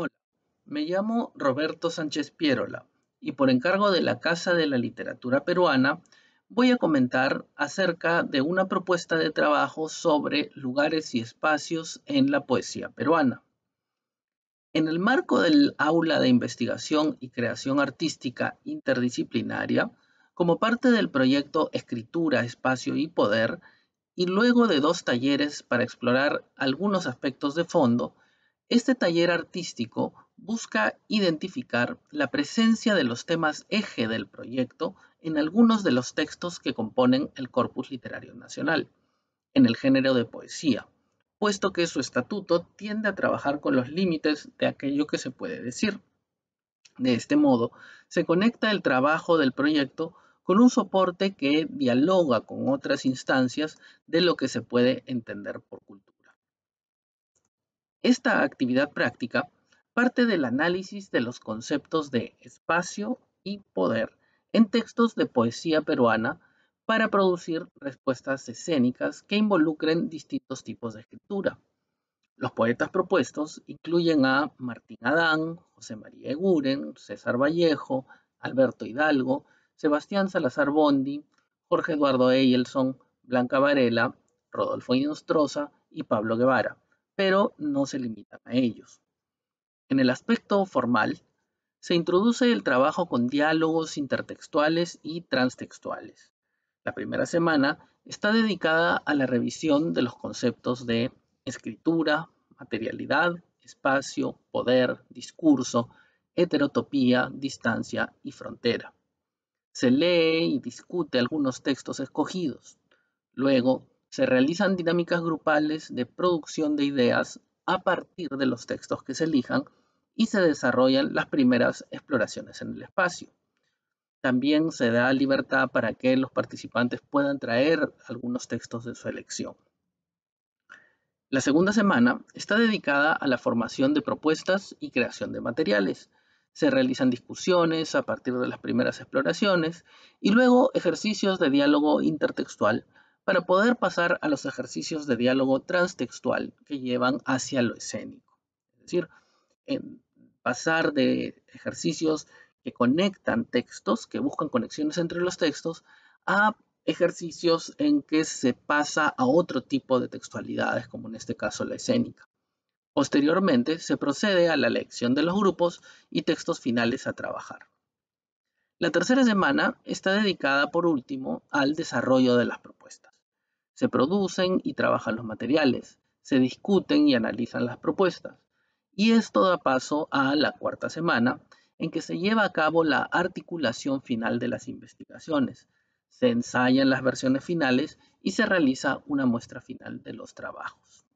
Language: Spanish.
Hola, me llamo Roberto Sánchez Pierola y por encargo de la Casa de la Literatura Peruana voy a comentar acerca de una propuesta de trabajo sobre lugares y espacios en la poesía peruana. En el marco del aula de investigación y creación artística interdisciplinaria, como parte del proyecto Escritura, Espacio y Poder, y luego de dos talleres para explorar algunos aspectos de fondo, este taller artístico busca identificar la presencia de los temas eje del proyecto en algunos de los textos que componen el Corpus Literario Nacional, en el género de poesía, puesto que su estatuto tiende a trabajar con los límites de aquello que se puede decir. De este modo, se conecta el trabajo del proyecto con un soporte que dialoga con otras instancias de lo que se puede entender por esta actividad práctica parte del análisis de los conceptos de espacio y poder en textos de poesía peruana para producir respuestas escénicas que involucren distintos tipos de escritura. Los poetas propuestos incluyen a Martín Adán, José María Eguren, César Vallejo, Alberto Hidalgo, Sebastián Salazar Bondi, Jorge Eduardo Eielson, Blanca Varela, Rodolfo Inostroza y Pablo Guevara pero no se limitan a ellos. En el aspecto formal, se introduce el trabajo con diálogos intertextuales y transtextuales. La primera semana está dedicada a la revisión de los conceptos de escritura, materialidad, espacio, poder, discurso, heterotopía, distancia y frontera. Se lee y discute algunos textos escogidos. Luego se realizan dinámicas grupales de producción de ideas a partir de los textos que se elijan y se desarrollan las primeras exploraciones en el espacio. También se da libertad para que los participantes puedan traer algunos textos de su elección. La segunda semana está dedicada a la formación de propuestas y creación de materiales. Se realizan discusiones a partir de las primeras exploraciones y luego ejercicios de diálogo intertextual para poder pasar a los ejercicios de diálogo transtextual que llevan hacia lo escénico. Es decir, pasar de ejercicios que conectan textos, que buscan conexiones entre los textos, a ejercicios en que se pasa a otro tipo de textualidades, como en este caso la escénica. Posteriormente, se procede a la elección de los grupos y textos finales a trabajar. La tercera semana está dedicada, por último, al desarrollo de las propuestas. Se producen y trabajan los materiales, se discuten y analizan las propuestas. Y esto da paso a la cuarta semana, en que se lleva a cabo la articulación final de las investigaciones. Se ensayan las versiones finales y se realiza una muestra final de los trabajos.